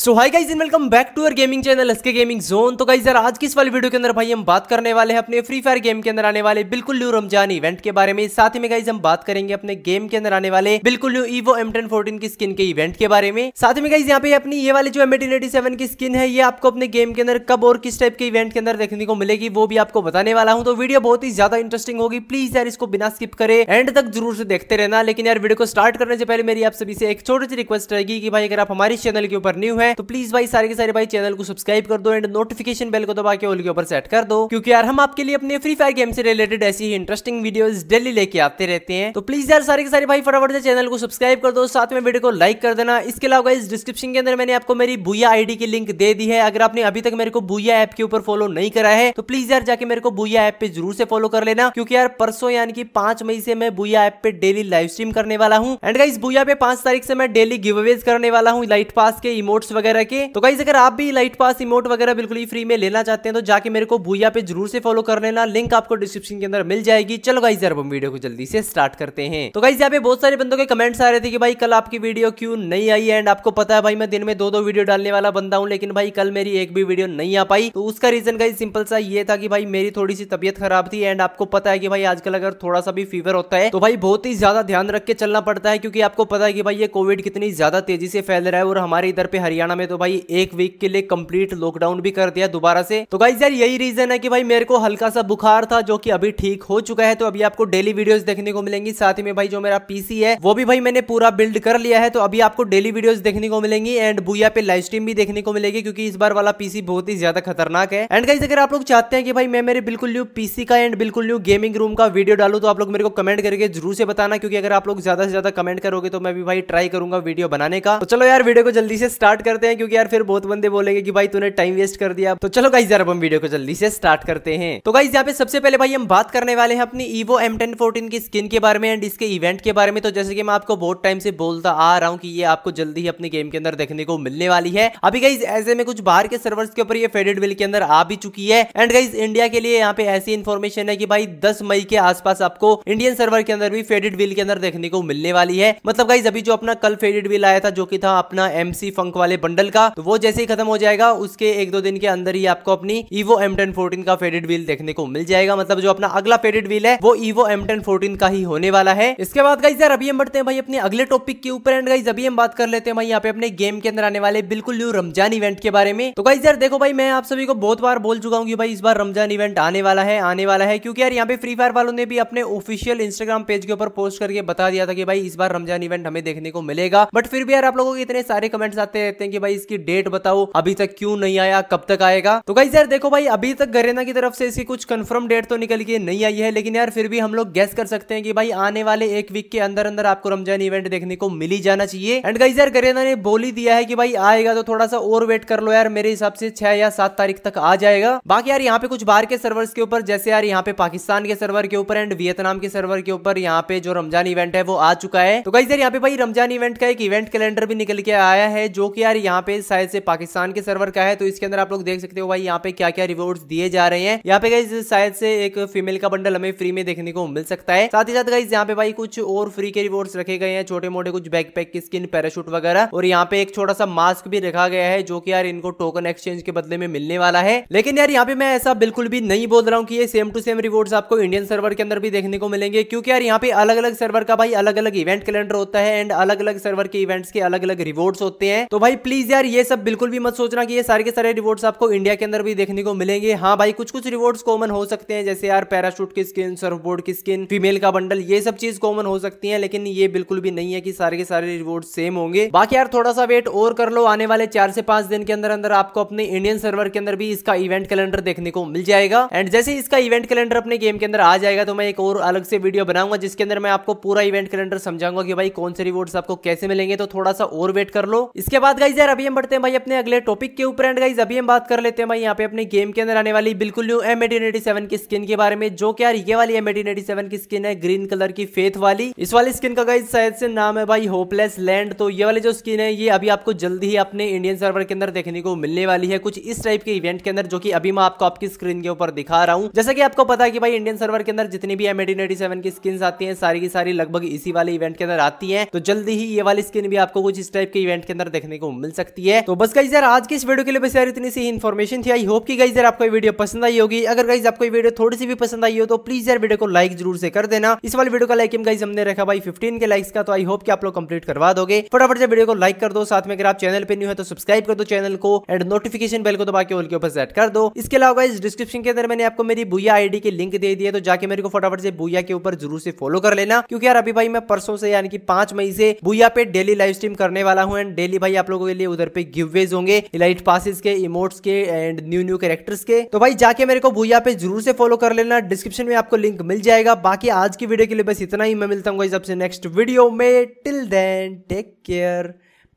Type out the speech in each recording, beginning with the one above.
so hi guys and welcome back to our gaming channel SK gaming zone तो guys यार आज की इस वाली वीडियो के अंदर भाई हम बात करने वाले हैं अपने फ्री फायर गेम के अंदर आने वाले बिल्कुल न्यू रमजान इवेंट के बारे में साथ ही में गाइज हम बात करेंगे अपने गेम के अंदर आने वाले बिल्कुल new evo M ten fourteen की स्किन के इवेंट के बारे में साथ में गाइज यहाँ पे अपनी ये वाली जो एम एटीन एटी सेवन की स्किन है ये आपको अपने गेम के अंदर कब और किस टाइप के इवेंट के अंदर देखने को मिलेगी वो भी आपको बताने वाला हूँ तो वीडियो बहुत ही ज्यादा इंटरेस्टिंग होगी प्लीज यार इसको बिना स्किप करे एंड तक जरूर से देखते रहना लेकिन यार वीडियो को स्टार्ट करने से पहले मेरी आप सभी से एक छोटी सी रिक्वेस्ट रहेगी कि भाई अगर आप हमारे चैनल के ऊपर न्यू है है तो प्लीज भाई सारे के सारे भाई चैनल को सब्सक्राइब कर दो एंड नोटिफिकेशन बेल को दबा के ओल के ऊपर सेट कर दो क्योंकि यार हम आपके लिए अपने फ्री फायर गेम से रिलेटेड ऐसी ही इंटरेस्टिंग वीडियो डेली लेके आते रहते हैं तो प्लीज यार सारे के सारे भाई फटाफट से चैनल को सब्सक्राइब कर दो साथ में वीडियो को लाइक कर देना इसके अलावा इस डिस्क्रिप्शन के अंदर मैंने आपको मेरी बुया आईडी की लिंक दे दी है अगर आपने अभी तक मेरे को बुया ऐप के ऊपर फॉलो नहीं करा है तो प्लीज यार जाके मेरे को बुया ऐप पे जरूर से फॉलो कर लेना क्योंकि यार परसों यानी कि पांच मई से मैं बुया ऐप पे डेली लाइव स्ट्रीम करने वाला हूँ एंड गाइस बुया पे पांच तारीख से मैं डेली गिव अवेज करने वाला हूँ लाइट पास के इमोट्स वगैरह के तो गाइज अगर आप भी लाइट पास इमोट वगैरह बिल्कुल ही फ्री में लेना चाहते हैं तो जाके मेरे को भूया पे जरूर से फॉलो कर लेना लिंक आपको डिस्क्रिप्शन के अंदर मिल जाएगी चलो गाइज यार हम वीडियो को जल्दी से स्टार्ट करते हैं तो गाइज यहाँ पे बहुत सारे बंदों के कमेंट्स आ रहे थे कि भाई कल आपकी वीडियो क्यों नहीं आई एंड आपको पता है भाई मैं दिन में दो दो वीडियो डालने वाला बंदा हूँ लेकिन भाई कल मेरी एक भी वीडियो नहीं आ पाई तो उसका रीजन गाइज सिंपल सा ये था कि भाई मेरी थोड़ी सी तबियत खराब थी एंड आपको पता है कि भाई आजकल अगर थोड़ा सा भी फीवर होता है तो भाई बहुत ही ज्यादा ध्यान रख के चलना पड़ता है क्योंकि आपको पता है कि भाई ये कोविड कितनी ज्यादा तेजी से फैल रहा है और हमारे इधर पे हरियाणा हरियाणा में तो भाई एक वीक के लिए कंप्लीट लॉकडाउन भी कर दिया दोबारा से तो गाइज यार यही रीजन है कि भाई मेरे को हल्का सा बुखार था जो कि अभी ठीक हो चुका है तो अभी आपको डेली वीडियो देखने को मिलेंगी साथ ही में भाई जो मेरा पीसी है वो भी भाई मैंने पूरा बिल्ड कर लिया है तो अभी आपको डेली वीडियो देखने को मिलेंगी एंड भूया पे लाइव स्ट्रीम भी देखने को मिलेगी क्योंकि इस बार वाला पीसी बहुत ही ज्यादा खतरनाक है एंड गाइज अगर आप लोग चाहते हैं कि भाई मैं मेरे बिल्कुल न्यू पीसी का एंड बिल्कुल न्यू गेमिंग रूम का वीडियो डालू तो आप लोग मेरे को कमेंट करके जरूर से बताना क्योंकि अगर आप लोग ज्यादा से ज्यादा कमेंट करोगे तो मैं भी भाई ट्राई करूंगा वीडियो बनाने का तो चलो यार वीडियो को जल्दी से स्टार्ट कर करते हैं क्योंकि यार फिर बहुत बंदे बोलेंगे कि भाई तूने टाइम वेस्ट कर दिया तो चलो गाइज यार अब हम वीडियो को जल्दी से स्टार्ट करते हैं तो गाइज यहाँ पे सबसे पहले भाई हम बात करने वाले हैं अपनी ईवो एम टेन फोर्टीन की स्किन के बारे में एंड इसके इवेंट के बारे में तो जैसे कि मैं आपको बहुत टाइम से बोलता आ रहा हूँ कि ये आपको जल्दी ही अपने गेम के अंदर देखने को मिलने वाली है अभी गाइज ऐसे में कुछ बाहर के सर्वर्स के ऊपर ये फेडेड बिल के अंदर आ भी चुकी है एंड गाइज इंडिया के लिए यहाँ पे ऐसी इन्फॉर्मेशन है कि भाई दस मई के आसपास आपको इंडियन सर्वर के अंदर भी फेडेड बिल के अंदर देखने को मिलने वाली है मतलब गाइज अभी जो अपना कल फेडेड बिल आया था जो की था अपना एमसी फंक वाले बंडल का तो वो जैसे ही खत्म हो जाएगा उसके एक दो दिन के अंदर ही आपको अपनी ईवो एम टेन फोर्टीन का फेडेड व्हील देखने को मिल जाएगा मतलब जो अपना अगला फेडेड व्हील है वो ईवो एम टेन फोर्टीन का ही होने वाला है इसके बाद गाइज यार अभी हम बढ़ते हैं भाई अपने अगले टॉपिक के ऊपर एंड गाइज अभी हम बात कर लेते हैं भाई यहाँ पे अपने गेम के अंदर आने वाले बिल्कुल न्यू रमजान इवेंट के बारे में तो गाइज यार देखो भाई मैं आप सभी को बहुत बार बोल चुका हूँ कि भाई इस बार रमजान इवेंट आने वाला है आने वाला है क्योंकि यार यहाँ पे फ्री फायर वालों ने भी अपने ऑफिशियल इंस्टाग्राम पेज के ऊपर पोस्ट करके बता दिया था कि भाई इस बार रमजान इवेंट हमें देखने को मिलेगा बट फिर भी यार आप लोगों के इतने सारे कमेंट्स आते रहते हैं कि भाई इसकी डेट बताओ अभी तक क्यों नहीं आया कब तक आएगा तो गाइज यार देखो भाई अभी तक गरेना की तरफ से इसकी कुछ कंफर्म डेट तो निकल के नहीं आई है लेकिन यार फिर भी हम लोग गेस कर सकते हैं कि भाई आने वाले एक वीक के अंदर अंदर आपको रमजान इवेंट देखने को मिली जाना चाहिए एंड गाइज यार गरेना ने बोल ही दिया है कि भाई आएगा तो थोड़ा सा और वेट कर लो यार मेरे हिसाब से छह या सात तारीख तक आ जाएगा बाकी यार यहाँ पे कुछ बाहर के सर्वर के ऊपर जैसे यार यहाँ पे पाकिस्तान के सर्वर के ऊपर एंड वियतनाम के सर्वर के ऊपर यहाँ पे जो रमजान इवेंट है वो आ चुका है तो गाइज यार यहाँ पे भाई रमजान इवेंट का एक इवेंट कैलेंडर भी निकल के आया है जो की यार यहाँ पे शायद से पाकिस्तान के सर्वर का है तो इसके अंदर आप लोग देख सकते हो भाई यहाँ पे क्या क्या रिवॉर्ड दिए जा रहे हैं यहाँ पे गाइज शायद से एक फीमेल का बंडल हमें फ्री में देखने को मिल सकता है साथ ही साथ गाइज यहाँ पे भाई कुछ और फ्री के रिवॉर्ड्स रखे गए हैं छोटे मोटे कुछ बैक पैक स्किन पैराशूट वगैरह और यहाँ पे एक छोटा सा मास्क भी रखा गया है जो कि यार इनको टोकन एक्सचेंज के बदले में मिलने वाला है लेकिन यार यहाँ पे मैं ऐसा बिल्कुल भी नहीं बोल रहा हूँ की सेम टू सेम रिवॉर्ड्स आपको इंडियन सर्वर के अंदर भी देखने को मिलेंगे क्योंकि यार यहाँ पे अलग अलग सर्वर का भाई अलग अलग इवेंट कैलेंडर होता है एंड अलग अलग सर्वर के इवेंट्स के अलग अलग रिवॉर्ड्स होते हैं तो भाई प्लीज यार ये सब बिल्कुल भी मत सोचना कि ये सारे के सारे रिवॉर्ड्स आपको इंडिया के अंदर भी देखने को मिलेंगे हाँ भाई कुछ कुछ रिवॉर्ड्स कॉमन हो सकते हैं जैसे यार पैराशूट की स्किन सर्फ बोर्ड की स्किन फीमेल का बंडल ये सब चीज कॉमन हो सकती है लेकिन ये बिल्कुल भी नहीं है कि सारे के सारे रिवॉर्ड सेम होंगे बाकी यार थोड़ा सा वेट और कर लो आने वाले चार से पांच दिन के अंदर अंदर आपको अपने इंडियन सर्वर के अंदर भी इसका इवेंट कैलेंडर देखने को मिल जाएगा एंड जैसे इसका इवेंट कैलेंडर अपने गेम के अंदर आ जाएगा तो मैं एक और अलग से वीडियो बनाऊंगा जिसके अंदर मैं आपको पूरा इवेंट कैलेंडर समझाऊंगा कि भाई कौन से रिवॉर्ड्स आपको कैसे मिलेंगे तो थोड़ा सा और वेट कर लो इसके बाद गाइज यार अभी हम बढ़ते हैं भाई अपने अगले टॉपिक के ऊपर एंड गाइज अभी हम बात कर लेते हैं भाई यहाँ पे अपने गेम के अंदर आने वाली बिल्कुल न्यू एम एटीन की स्किन के बारे में जो कि यार ये वाली एम एटीन की स्किन है ग्रीन कलर की फेथ वाली इस वाली स्किन का गाइज शायद से नाम है भाई होपलेस लैंड तो ये वाली जो स्किन है ये अभी आपको जल्दी ही अपने इंडियन सर्वर के अंदर देखने को मिलने वाली है कुछ इस टाइप के इवेंट के अंदर जो की अभी मैं आपको आपकी स्क्रीन के ऊपर दिखा रहा हूँ जैसे कि आपको पता है की भाई इंडियन सर्वर के अंदर जितनी भी एम एटीन की स्किन आती है सारी की सारी लगभग इसी वाले इवेंट के अंदर आती है तो जल्दी ही ये वाली स्किन भी आपको कुछ इस टाइप के इवेंट के अंदर देखने को मिल मिल सकती है तो बस गाइज यार आज की इस वीडियो के लिए बस यार इतनी सी इन्फॉर्मेशन थी आई होप की गाइज यार आपको वीडियो पसंद आई होगी अगर गाइज आपको वीडियो थोड़ी सी भी पसंद आई हो तो प्लीज यार वीडियो को लाइक जरूर से कर देना इस वाली वीडियो का लाइक गाइज हमने रखा भाई फिफ्टीन के लाइक्स का तो आई होप की आप लोग कंप्लीट करवा दोगे फटाफट से वीडियो को लाइक कर दो साथ में अगर आप चैनल पर न्यू है तो सब्सक्राइब कर दो चैनल को एंड नोटिफिकेशन बेल को दबा के ऑल ऊपर सेट कर दो इसके अलावा इस डिस्क्रिप्शन के अंदर मैंने आपको मेरी भूया आईडी के लिंक दे दी तो जाके मेरे को फटाफट से भूया के ऊपर जरूर से फॉलो कर लेना क्योंकि यार अभी भाई मैं परसों से यानी कि पांच मई से भूया पे डेली लाइव स्ट्रीम करने वाला हूँ एंड डेली भाई आप लोगों के लिए उधर पे गिवेज होंगे इलाइट पासिस के इमोट्स के एंड न्यू न्यू कैरेक्टर्स के तो भाई जाके मेरे को भूया पे जरूर से फॉलो कर लेना डिस्क्रिप्शन में आपको लिंक मिल जाएगा बाकी आज की वीडियो के लिए बस इतना ही मैं मिलता हूँ सबसे नेक्स्ट वीडियो में till then take care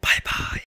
bye bye